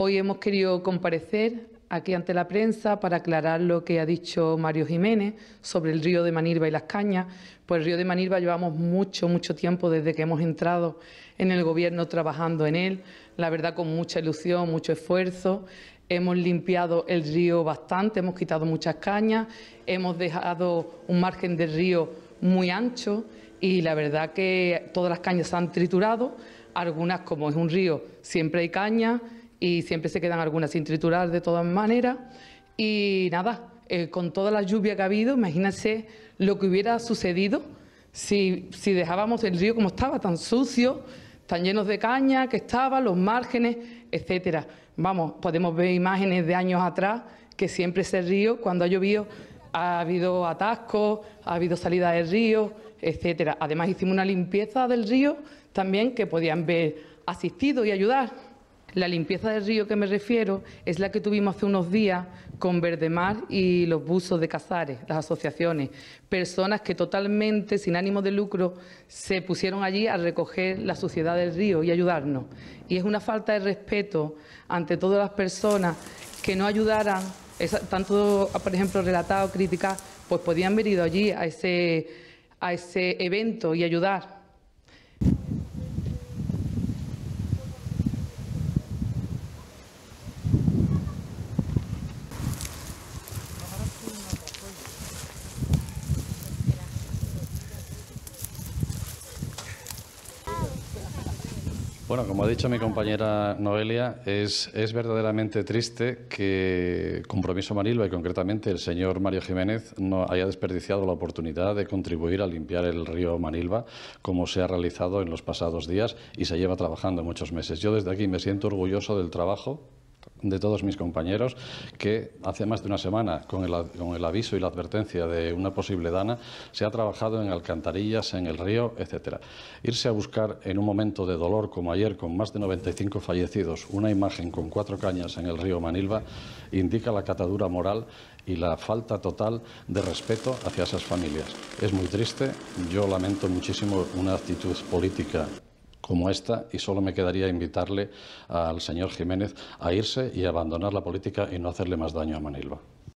Hoy hemos querido comparecer aquí ante la prensa para aclarar lo que ha dicho Mario Jiménez sobre el río de Manilva y las cañas. Pues el río de Manirva llevamos mucho, mucho tiempo desde que hemos entrado en el Gobierno trabajando en él, la verdad con mucha ilusión, mucho esfuerzo. Hemos limpiado el río bastante, hemos quitado muchas cañas, hemos dejado un margen del río muy ancho y la verdad que todas las cañas se han triturado, algunas como es un río siempre hay cañas y siempre se quedan algunas sin triturar de todas maneras. Y nada, eh, con toda la lluvia que ha habido, imagínense lo que hubiera sucedido si, dejábamos el río como estaba, tan sucio, tan llenos de caña que estaba, los márgenes, etcétera. Vamos, podemos ver imágenes de años atrás que siempre ese río, cuando ha llovido, ha habido atascos, ha habido salida del río, etcétera. Además hicimos una limpieza del río también que podían ver asistido y ayudar. La limpieza del río que me refiero es la que tuvimos hace unos días con Verdemar y los buzos de Cazares, las asociaciones, personas que totalmente sin ánimo de lucro se pusieron allí a recoger la suciedad del río y ayudarnos. Y es una falta de respeto ante todas las personas que no ayudaran, tanto por ejemplo relatado, o pues podían venir allí a ese, a ese evento y ayudar. Bueno, como ha dicho mi compañera Noelia, es, es verdaderamente triste que Compromiso Marilva y concretamente el señor Mario Jiménez no haya desperdiciado la oportunidad de contribuir a limpiar el río Manilva como se ha realizado en los pasados días y se lleva trabajando muchos meses. Yo desde aquí me siento orgulloso del trabajo de todos mis compañeros que hace más de una semana, con el, aviso y la advertencia de una posible dana, se ha trabajado en alcantarillas, en el río, etcétera. Irse a buscar en un momento de dolor como ayer, con más de 95 fallecidos, una imagen con cuatro cañas en el río Manilva, indica la catadura moral y la falta total de respeto hacia esas familias. Es muy triste, yo lamento muchísimo una actitud política como esta y solo me quedaría invitarle al señor Jiménez a irse y abandonar la política y no hacerle más daño a Manilva.